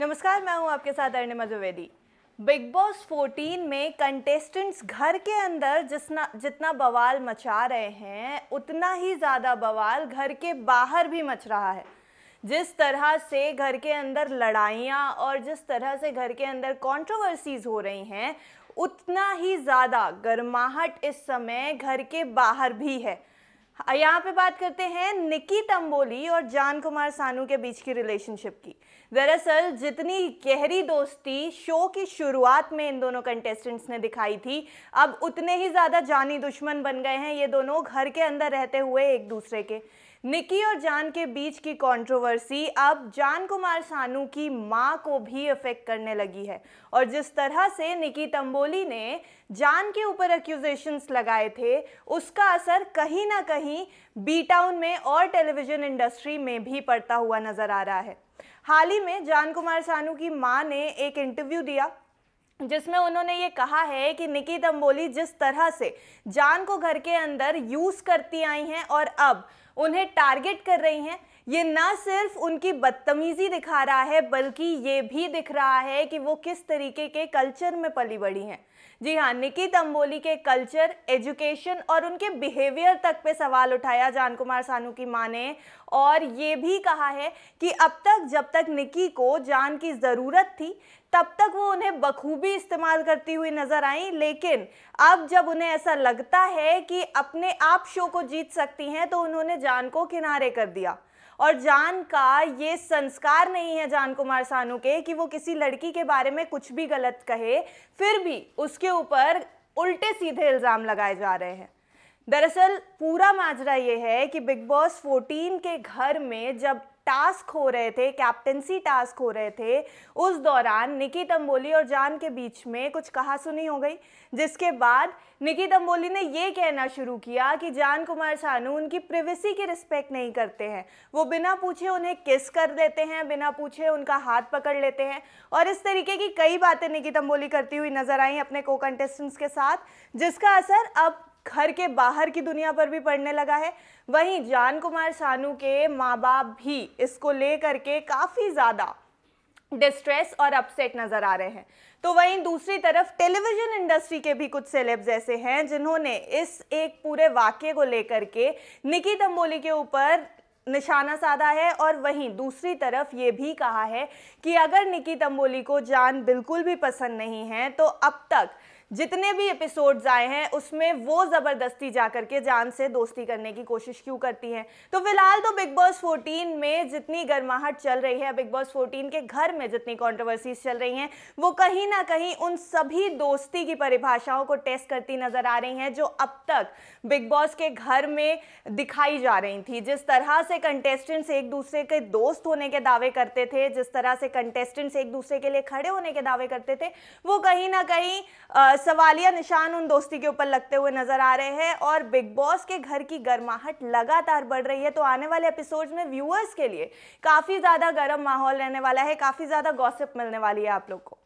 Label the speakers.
Speaker 1: नमस्कार मैं हूं आपके साथ अर्णिमा द्विवेदी बिग बॉस 14 में कंटेस्टेंट्स घर के अंदर जितना जितना बवाल मचा रहे हैं उतना ही ज़्यादा बवाल घर के बाहर भी मच रहा है जिस तरह से घर के अंदर लड़ाइयाँ और जिस तरह से घर के अंदर कॉन्ट्रोवर्सीज़ हो रही हैं उतना ही ज़्यादा गर्माहट इस समय घर के बाहर भी है हाँ, यहाँ पे बात करते हैं निकी तंबोली और जान कुमार सानू के बीच की रिलेशनशिप की दरअसल जितनी गहरी दोस्ती शो की शुरुआत में इन दोनों कंटेस्टेंट्स ने दिखाई थी अब उतने ही ज़्यादा जानी दुश्मन बन गए हैं ये दोनों घर के अंदर रहते हुए एक दूसरे के निकी और जान के बीच की कंट्रोवर्सी अब जान कुमार सानू की मां को भी अफेक्ट करने लगी है और जिस तरह से निकी तंबोली ने जान के ऊपर एक्यूजेशंस लगाए थे उसका असर कहीं ना कहीं बी टाउन में और टेलीविज़न इंडस्ट्री में भी पड़ता हुआ नज़र आ रहा है हाल ही में जान कुमार सानू की मां ने एक इंटरव्यू दिया जिसमें उन्होंने ये कहा है कि निकी दम्बोली जिस तरह से जान को घर के अंदर यूज़ करती आई हैं और अब उन्हें टारगेट कर रही हैं ये ना सिर्फ उनकी बदतमीज़ी दिखा रहा है बल्कि ये भी दिख रहा है कि वो किस तरीके के कल्चर में पली बढ़ी हैं जी हाँ निकी तम्बोली के कल्चर एजुकेशन और उनके बिहेवियर तक पे सवाल उठाया जान कुमार सानू की माँ ने और ये भी कहा है कि अब तक जब तक निकी को जान की ज़रूरत थी तब तक वो उन्हें बखूबी इस्तेमाल करती हुई नज़र आई लेकिन अब जब उन्हें ऐसा लगता है कि अपने आप शो को जीत सकती हैं तो उन्होंने जान को किनारे कर दिया और जान का ये संस्कार नहीं है जान कुमार सानू के कि वो किसी लड़की के बारे में कुछ भी गलत कहे फिर भी उसके ऊपर उल्टे सीधे इल्ज़ाम लगाए जा रहे हैं दरअसल पूरा माजरा ये है कि बिग बॉस 14 के घर में जब टास्क हो रहे थे कैप्टेंसी टास्क हो रहे थे उस दौरान निकी तंबोली और जान के बीच में कुछ कहा सुनी हो गई जिसके बाद निकी तंबोली ने ये कहना शुरू किया कि जान कुमार सानू उनकी प्रिवेसी की रिस्पेक्ट नहीं करते हैं वो बिना पूछे उन्हें किस कर देते हैं बिना पूछे उनका हाथ पकड़ लेते हैं और इस तरीके की कई बातें निकी तंबोली करती हुई नजर आई अपने को कंटेस्टेंट्स के साथ जिसका असर अब घर के बाहर की दुनिया पर भी पढ़ने लगा है वहीं जान कुमार सानू के माँ बाप भी इसको लेकर के काफ़ी ज़्यादा डिस्ट्रेस और अपसेट नज़र आ रहे हैं तो वहीं दूसरी तरफ टेलीविज़न इंडस्ट्री के भी कुछ सेलेब्स ऐसे हैं जिन्होंने इस एक पूरे वाक्य को लेकर के निकी तंबोली के ऊपर निशाना साधा है और वहीं दूसरी तरफ ये भी कहा है कि अगर निकी तंबोली को जान बिल्कुल भी पसंद नहीं है तो अब तक जितने भी एपिसोड्स आए हैं उसमें वो ज़बरदस्ती जा करके जान से दोस्ती करने की कोशिश क्यों करती हैं तो फिलहाल तो बिग बॉस 14 में जितनी गर्माहट चल रही है बिग बॉस 14 के घर में जितनी कॉन्ट्रोवर्सीज चल रही हैं वो कहीं ना कहीं उन सभी दोस्ती की परिभाषाओं को टेस्ट करती नज़र आ रही हैं जो अब तक बिग बॉस के घर में दिखाई जा रही थी जिस तरह से कंटेस्टेंट्स एक दूसरे के दोस्त होने के दावे करते थे जिस तरह से कंटेस्टेंट्स एक दूसरे के लिए खड़े होने के दावे करते थे वो कहीं ना कहीं सवालिया निशान उन दोस्ती के ऊपर लगते हुए नजर आ रहे हैं और बिग बॉस के घर की गर्माहट लगातार बढ़ रही है तो आने वाले एपिसोड में व्यूअर्स के लिए काफ़ी ज़्यादा गर्म माहौल रहने वाला है काफ़ी ज़्यादा गॉसिप मिलने वाली है आप लोग को